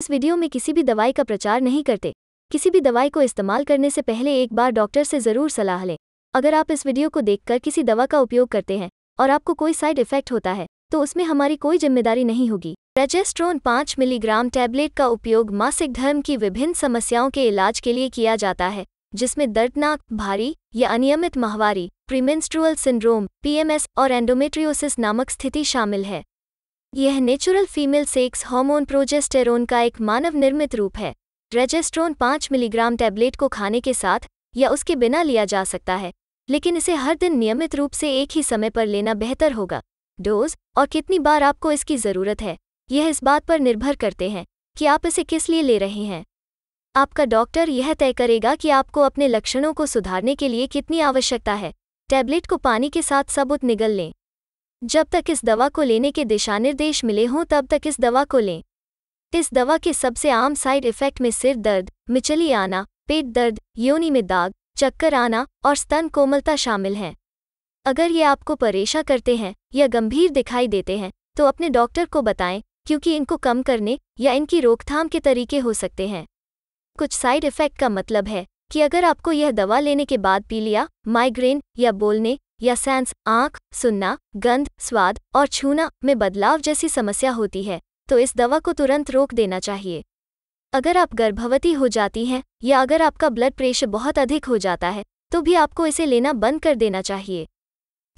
इस वीडियो में किसी भी दवाई का प्रचार नहीं करते किसी भी दवाई को इस्तेमाल करने से पहले एक बार डॉक्टर से ज़रूर सलाह लें अगर आप इस वीडियो को देखकर किसी दवा का उपयोग करते हैं और आपको कोई साइड इफेक्ट होता है तो उसमें हमारी कोई जिम्मेदारी नहीं होगी रेजेस्ट्रोन पाँच मिलीग्राम टैबलेट का उपयोग मासिक धर्म की विभिन्न समस्याओं के इलाज के लिए किया जाता है जिसमें दर्दनाक भारी या अनियमित माहवारी प्रीमेंस्ट्रुअल सिंड्रोम पीएमएस और एंडोमेट्रियोसिस नामक स्थिति शामिल है यह natural female sex hormone progesterone का एक मानव निर्मित रूप है रेजेस्ट्रोन पाँच मिलीग्राम टैबलेट को खाने के साथ या उसके बिना लिया जा सकता है लेकिन इसे हर दिन नियमित रूप से एक ही समय पर लेना बेहतर होगा डोज और कितनी बार आपको इसकी ज़रूरत है यह इस बात पर निर्भर करते हैं कि आप इसे किस लिए ले रहे हैं आपका डॉक्टर यह तय करेगा कि आपको अपने लक्षणों को सुधारने के लिए कितनी आवश्यकता है टैबलेट को पानी के साथ सबुत निगल लें जब तक इस दवा को लेने के दिशानिर्देश मिले हों तब तक इस दवा को लें इस दवा के सबसे आम साइड इफेक्ट में सिर दर्द मिचली आना पेट दर्द योनि में दाग चक्कर आना और स्तन कोमलता शामिल हैं अगर ये आपको परेशा करते हैं या गंभीर दिखाई देते हैं तो अपने डॉक्टर को बताएं क्योंकि इनको कम करने या इनकी रोकथाम के तरीके हो सकते हैं कुछ साइड इफेक्ट का मतलब है कि अगर आपको यह दवा लेने के बाद पी लिया माइग्रेन या बोलने या सेंस आंख सुनना गंध स्वाद और छूना में बदलाव जैसी समस्या होती है तो इस दवा को तुरंत रोक देना चाहिए अगर आप गर्भवती हो जाती हैं या अगर आपका ब्लड प्रेशर बहुत अधिक हो जाता है तो भी आपको इसे लेना बंद कर देना चाहिए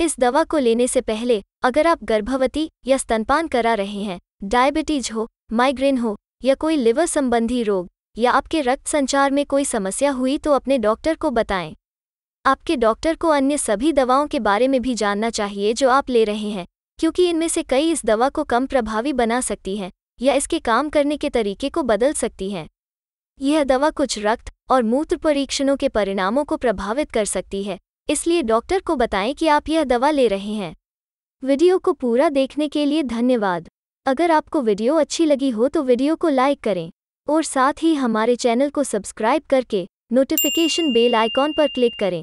इस दवा को लेने से पहले अगर आप गर्भवती या स्तनपान करा रहे हैं डायबिटीज हो माइग्रेन हो या कोई लिवर संबंधी रोग या आपके रक्त संचार में कोई समस्या हुई तो अपने डॉक्टर को बताएं आपके डॉक्टर को अन्य सभी दवाओं के बारे में भी जानना चाहिए जो आप ले रहे हैं क्योंकि इनमें से कई इस दवा को कम प्रभावी बना सकती हैं या इसके काम करने के तरीके को बदल सकती हैं यह दवा कुछ रक्त और मूत्र परीक्षणों के परिणामों को प्रभावित कर सकती है इसलिए डॉक्टर को बताएं कि आप यह दवा ले रहे हैं वीडियो को पूरा देखने के लिए धन्यवाद अगर आपको वीडियो अच्छी लगी हो तो वीडियो को लाइक करें और साथ ही हमारे चैनल को सब्सक्राइब करके नोटिफिकेशन बेल आइकॉन पर क्लिक करें